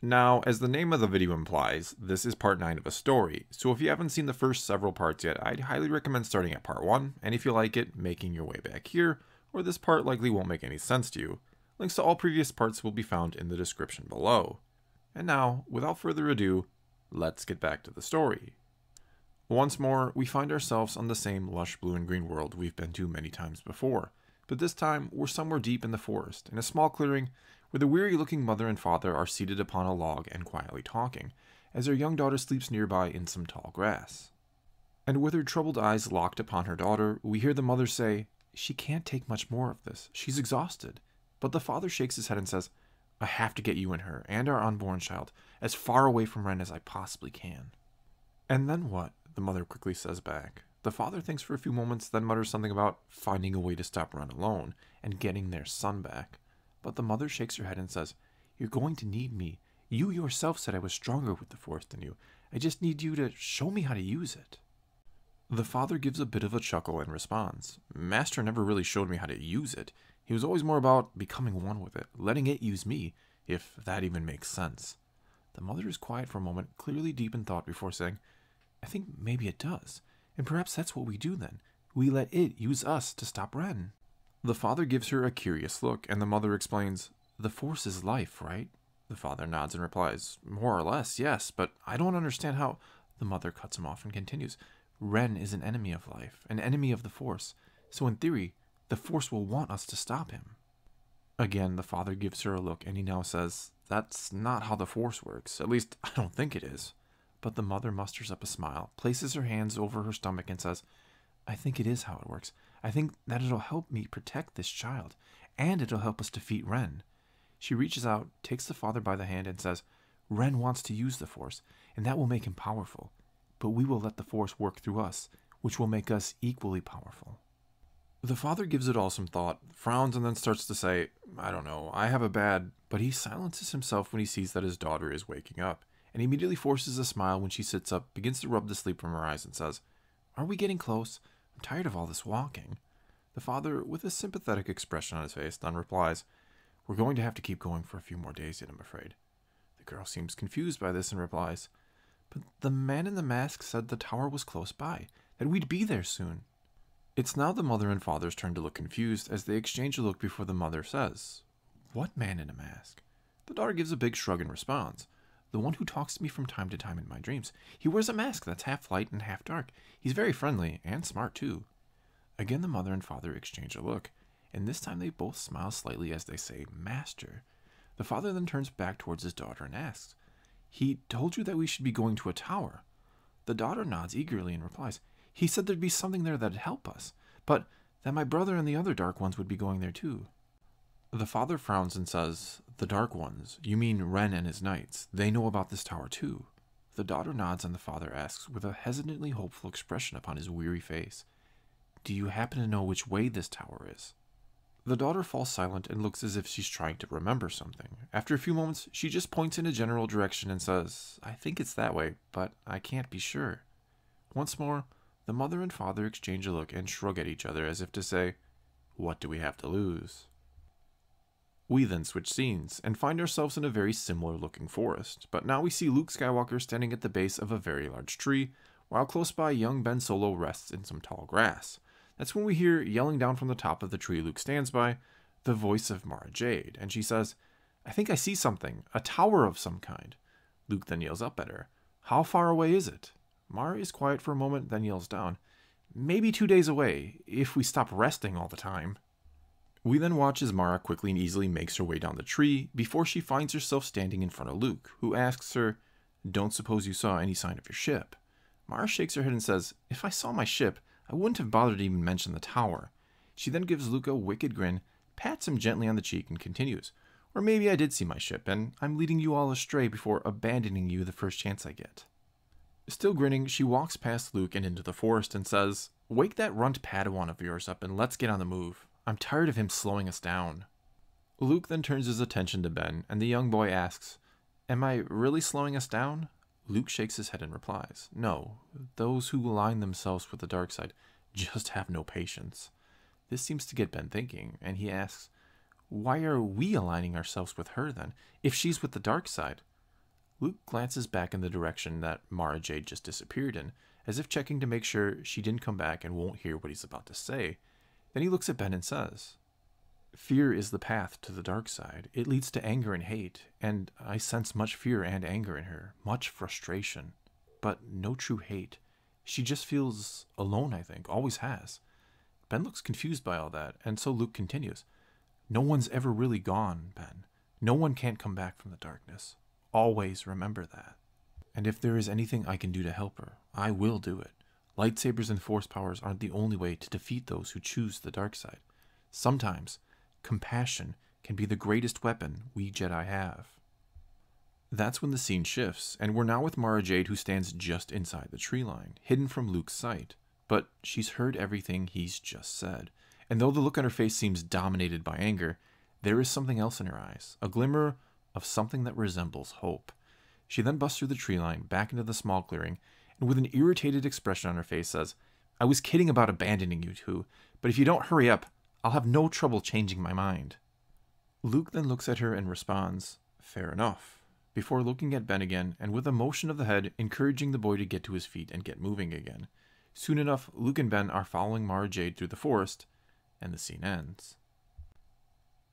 Now, as the name of the video implies, this is part 9 of a story, so if you haven't seen the first several parts yet, I'd highly recommend starting at part 1, and if you like it, making your way back here, or this part likely won't make any sense to you. Links to all previous parts will be found in the description below. And now, without further ado, let's get back to the story. Once more, we find ourselves on the same lush blue and green world we've been to many times before, but this time we're somewhere deep in the forest, in a small clearing, where the weary looking mother and father are seated upon a log and quietly talking, as their young daughter sleeps nearby in some tall grass. And with her troubled eyes locked upon her daughter, we hear the mother say, She can't take much more of this. She's exhausted. But the father shakes his head and says, I have to get you and her, and our unborn child, as far away from Ren as I possibly can. And then what? The mother quickly says back. The father thinks for a few moments, then mutters something about finding a way to stop Ren alone and getting their son back. But the mother shakes her head and says, You're going to need me. You yourself said I was stronger with the force than you. I just need you to show me how to use it. The father gives a bit of a chuckle and responds, Master never really showed me how to use it. He was always more about becoming one with it, letting it use me, if that even makes sense. The mother is quiet for a moment, clearly deep in thought, before saying, I think maybe it does. And perhaps that's what we do then. We let it use us to stop Ren. The father gives her a curious look, and the mother explains, The Force is life, right? The father nods and replies, More or less, yes, but I don't understand how. The mother cuts him off and continues, Ren is an enemy of life, an enemy of the Force, so in theory, the Force will want us to stop him. Again, the father gives her a look, and he now says, That's not how the Force works, at least I don't think it is. But the mother musters up a smile, places her hands over her stomach, and says, I think it is how it works. I think that it'll help me protect this child, and it'll help us defeat Ren. She reaches out, takes the father by the hand, and says, Ren wants to use the Force, and that will make him powerful. But we will let the Force work through us, which will make us equally powerful. The father gives it all some thought, frowns, and then starts to say, I don't know, I have a bad. But he silences himself when he sees that his daughter is waking up, and immediately forces a smile when she sits up, begins to rub the sleep from her eyes, and says, Are we getting close? I'm tired of all this walking. The father, with a sympathetic expression on his face, then replies, We're going to have to keep going for a few more days yet, I'm afraid. The girl seems confused by this and replies, But the man in the mask said the tower was close by, that we'd be there soon. It's now the mother and father's turn to look confused as they exchange a look before the mother says, What man in a mask? The daughter gives a big shrug in response the one who talks to me from time to time in my dreams. He wears a mask that's half light and half dark. He's very friendly and smart, too. Again, the mother and father exchange a look, and this time they both smile slightly as they say, Master. The father then turns back towards his daughter and asks, He told you that we should be going to a tower. The daughter nods eagerly and replies, He said there'd be something there that'd help us, but that my brother and the other dark ones would be going there too. The father frowns and says, The Dark Ones, you mean Ren and his knights. They know about this tower too. The daughter nods and the father asks, with a hesitantly hopeful expression upon his weary face, Do you happen to know which way this tower is? The daughter falls silent and looks as if she's trying to remember something. After a few moments, she just points in a general direction and says, I think it's that way, but I can't be sure. Once more, the mother and father exchange a look and shrug at each other as if to say, What do we have to lose? We then switch scenes and find ourselves in a very similar looking forest, but now we see Luke Skywalker standing at the base of a very large tree, while close by young Ben Solo rests in some tall grass. That's when we hear yelling down from the top of the tree Luke stands by, the voice of Mara Jade, and she says, I think I see something, a tower of some kind. Luke then yells up at her, How far away is it? Mara is quiet for a moment, then yells down, Maybe two days away, if we stop resting all the time. We then watch as Mara quickly and easily makes her way down the tree before she finds herself standing in front of Luke, who asks her, Don't suppose you saw any sign of your ship? Mara shakes her head and says, If I saw my ship, I wouldn't have bothered to even mention the tower. She then gives Luke a wicked grin, pats him gently on the cheek, and continues, Or maybe I did see my ship, and I'm leading you all astray before abandoning you the first chance I get. Still grinning, she walks past Luke and into the forest and says, Wake that runt Padawan of yours up and let's get on the move. I'm tired of him slowing us down. Luke then turns his attention to Ben, and the young boy asks, Am I really slowing us down? Luke shakes his head and replies, No, those who align themselves with the dark side just have no patience. This seems to get Ben thinking, and he asks, Why are we aligning ourselves with her then, if she's with the dark side? Luke glances back in the direction that Mara Jade just disappeared in, as if checking to make sure she didn't come back and won't hear what he's about to say. Then he looks at Ben and says, Fear is the path to the dark side. It leads to anger and hate, and I sense much fear and anger in her, much frustration, but no true hate. She just feels alone, I think, always has. Ben looks confused by all that, and so Luke continues No one's ever really gone, Ben. No one can't come back from the darkness. Always remember that. And if there is anything I can do to help her, I will do it. Lightsabers and force powers aren't the only way to defeat those who choose the dark side. Sometimes, compassion can be the greatest weapon we Jedi have. That's when the scene shifts, and we're now with Mara Jade, who stands just inside the tree line, hidden from Luke's sight. But she's heard everything he's just said, and though the look on her face seems dominated by anger, there is something else in her eyes, a glimmer of something that resembles hope. She then busts through the tree line, back into the small clearing, and with an irritated expression on her face says, I was kidding about abandoning you two, but if you don't hurry up, I'll have no trouble changing my mind. Luke then looks at her and responds, Fair enough, before looking at Ben again and with a motion of the head, encouraging the boy to get to his feet and get moving again. Soon enough, Luke and Ben are following Mara Jade through the forest, and the scene ends.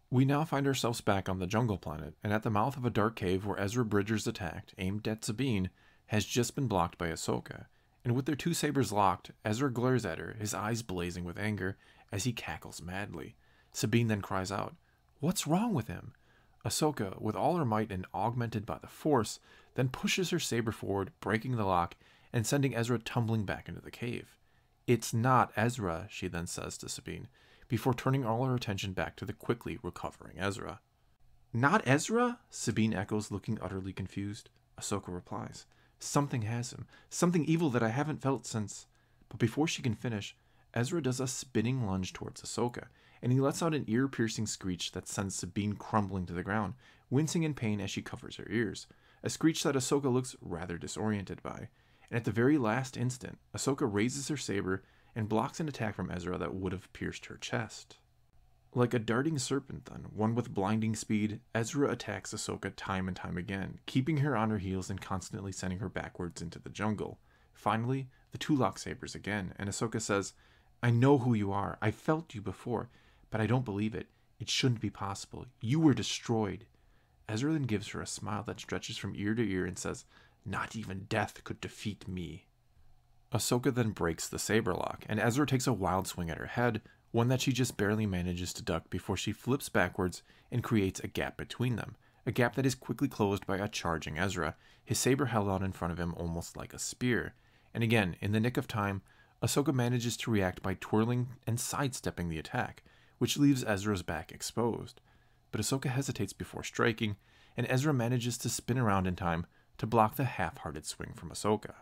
We now find ourselves back on the jungle planet and at the mouth of a dark cave where Ezra Bridgers attacked, aimed at Sabine, has just been blocked by Ahsoka, and with their two sabers locked, Ezra glares at her, his eyes blazing with anger, as he cackles madly. Sabine then cries out, What's wrong with him? Ahsoka, with all her might and augmented by the Force, then pushes her saber forward, breaking the lock, and sending Ezra tumbling back into the cave. It's not Ezra, she then says to Sabine, before turning all her attention back to the quickly recovering Ezra. Not Ezra? Sabine echoes, looking utterly confused. Ahsoka replies, Something has him, something evil that I haven't felt since. But before she can finish, Ezra does a spinning lunge towards Ahsoka, and he lets out an ear piercing screech that sends Sabine crumbling to the ground, wincing in pain as she covers her ears, a screech that Ahsoka looks rather disoriented by. And at the very last instant, Ahsoka raises her saber and blocks an attack from Ezra that would have pierced her chest. Like a darting serpent, then, one with blinding speed, Ezra attacks Ahsoka time and time again, keeping her on her heels and constantly sending her backwards into the jungle. Finally, the two lock sabers again, and Ahsoka says, I know who you are. I felt you before, but I don't believe it. It shouldn't be possible. You were destroyed. Ezra then gives her a smile that stretches from ear to ear and says, Not even death could defeat me. Ahsoka then breaks the saber lock, and Ezra takes a wild swing at her head, one that she just barely manages to duck before she flips backwards and creates a gap between them, a gap that is quickly closed by a charging Ezra, his saber held out in front of him almost like a spear. And again, in the nick of time, Ahsoka manages to react by twirling and sidestepping the attack, which leaves Ezra's back exposed. But Ahsoka hesitates before striking, and Ezra manages to spin around in time to block the half hearted swing from Ahsoka.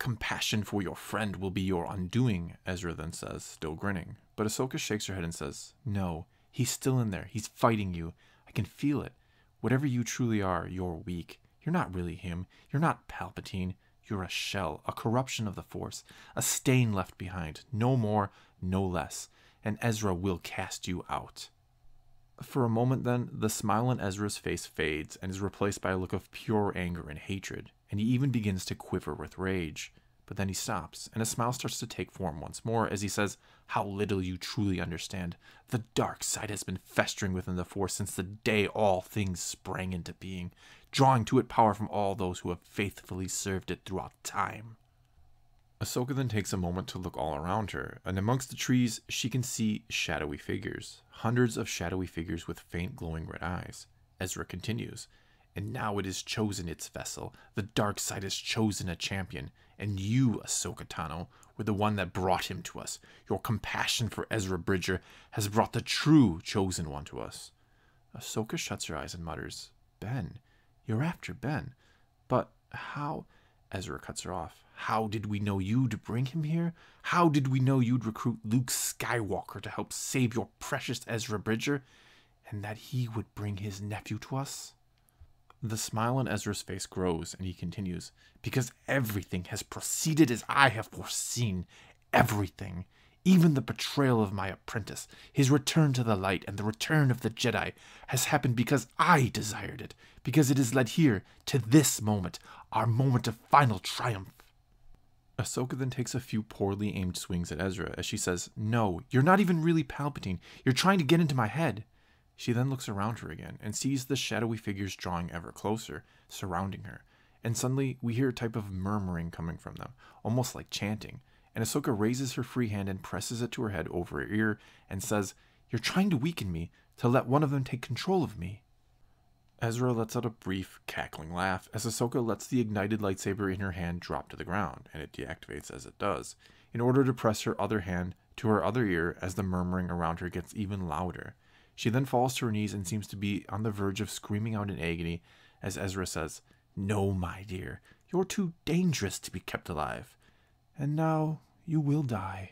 Compassion for your friend will be your undoing, Ezra then says, still grinning. But Ahsoka shakes her head and says, No, he's still in there. He's fighting you. I can feel it. Whatever you truly are, you're weak. You're not really him. You're not Palpatine. You're a shell, a corruption of the Force, a stain left behind, no more, no less, and Ezra will cast you out. For a moment, then, the smile on Ezra's face fades and is replaced by a look of pure anger and hatred and he even begins to quiver with rage. But then he stops, and a smile starts to take form once more as he says, How little you truly understand. The dark side has been festering within the Force since the day all things sprang into being, drawing to it power from all those who have faithfully served it throughout time. Ahsoka then takes a moment to look all around her, and amongst the trees, she can see shadowy figures, hundreds of shadowy figures with faint glowing red eyes. Ezra continues, and now it has chosen its vessel. The dark side has chosen a champion, and you, Ahsoka Tano, were the one that brought him to us. Your compassion for Ezra Bridger has brought the true chosen one to us. Ahsoka shuts her eyes and mutters, Ben, you're after Ben. But how? Ezra cuts her off. How did we know you'd bring him here? How did we know you'd recruit Luke Skywalker to help save your precious Ezra Bridger? And that he would bring his nephew to us? The smile on Ezra's face grows, and he continues, Because everything has proceeded as I have foreseen. Everything. Even the betrayal of my apprentice, his return to the light, and the return of the Jedi has happened because I desired it, because it has led here to this moment, our moment of final triumph. Ahsoka then takes a few poorly aimed swings at Ezra as she says, No, you're not even really Palpatine. You're trying to get into my head. She then looks around her again and sees the shadowy figures drawing ever closer, surrounding her. And suddenly, we hear a type of murmuring coming from them, almost like chanting. And Ahsoka raises her free hand and presses it to her head over her ear and says, You're trying to weaken me to let one of them take control of me. Ezra lets out a brief, cackling laugh as Ahsoka lets the ignited lightsaber in her hand drop to the ground, and it deactivates as it does, in order to press her other hand to her other ear as the murmuring around her gets even louder. She then falls to her knees and seems to be on the verge of screaming out in agony as Ezra says, No, my dear, you're too dangerous to be kept alive. And now you will die.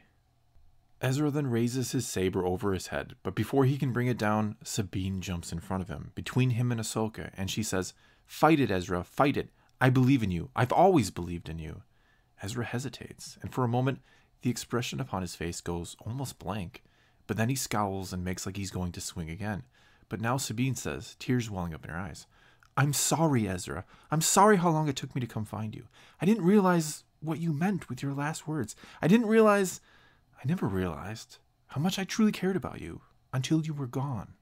Ezra then raises his saber over his head, but before he can bring it down, Sabine jumps in front of him, between him and Ahsoka, and she says, Fight it, Ezra, fight it. I believe in you. I've always believed in you. Ezra hesitates, and for a moment, the expression upon his face goes almost blank. But then he scowls and makes like he's going to swing again. But now Sabine says, tears welling up in her eyes, I'm sorry, Ezra. I'm sorry how long it took me to come find you. I didn't realize what you meant with your last words. I didn't realize, I never realized how much I truly cared about you until you were gone.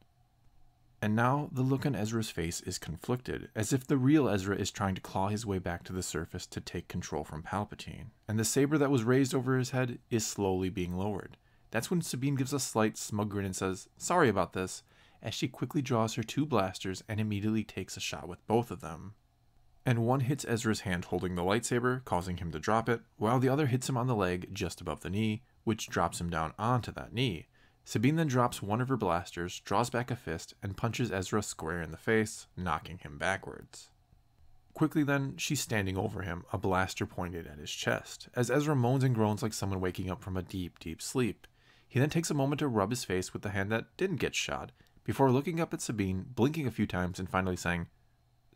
And now the look on Ezra's face is conflicted, as if the real Ezra is trying to claw his way back to the surface to take control from Palpatine, and the saber that was raised over his head is slowly being lowered. That's when Sabine gives a slight smug grin and says, Sorry about this, as she quickly draws her two blasters and immediately takes a shot with both of them. And one hits Ezra's hand holding the lightsaber, causing him to drop it, while the other hits him on the leg just above the knee, which drops him down onto that knee. Sabine then drops one of her blasters, draws back a fist, and punches Ezra square in the face, knocking him backwards. Quickly then, she's standing over him, a blaster pointed at his chest, as Ezra moans and groans like someone waking up from a deep, deep sleep. He then takes a moment to rub his face with the hand that didn't get shot, before looking up at Sabine, blinking a few times, and finally saying,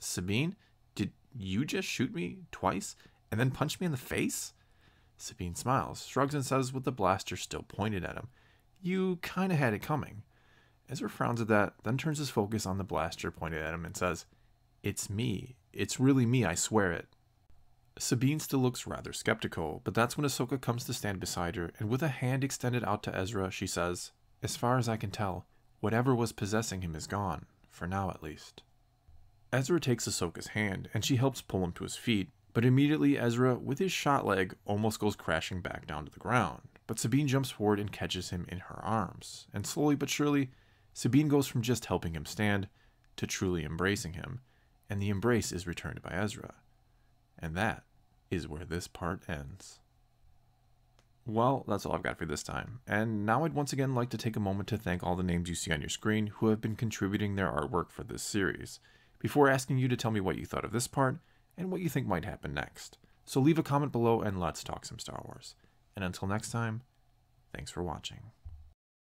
Sabine, did you just shoot me twice and then punch me in the face? Sabine smiles, shrugs, and says with the blaster still pointed at him, You kinda had it coming. Ezra frowns at that, then turns his focus on the blaster pointed at him and says, It's me. It's really me, I swear it. Sabine still looks rather skeptical, but that's when Ahsoka comes to stand beside her, and with a hand extended out to Ezra, she says, As far as I can tell, whatever was possessing him is gone, for now at least. Ezra takes Ahsoka's hand, and she helps pull him to his feet, but immediately Ezra, with his shot leg, almost goes crashing back down to the ground. But Sabine jumps forward and catches him in her arms, and slowly but surely, Sabine goes from just helping him stand to truly embracing him, and the embrace is returned by Ezra. And that is where this part ends. Well, that's all I've got for this time, and now I'd once again like to take a moment to thank all the names you see on your screen who have been contributing their artwork for this series, before asking you to tell me what you thought of this part and what you think might happen next. So leave a comment below and let's talk some Star Wars. And until next time, thanks for watching.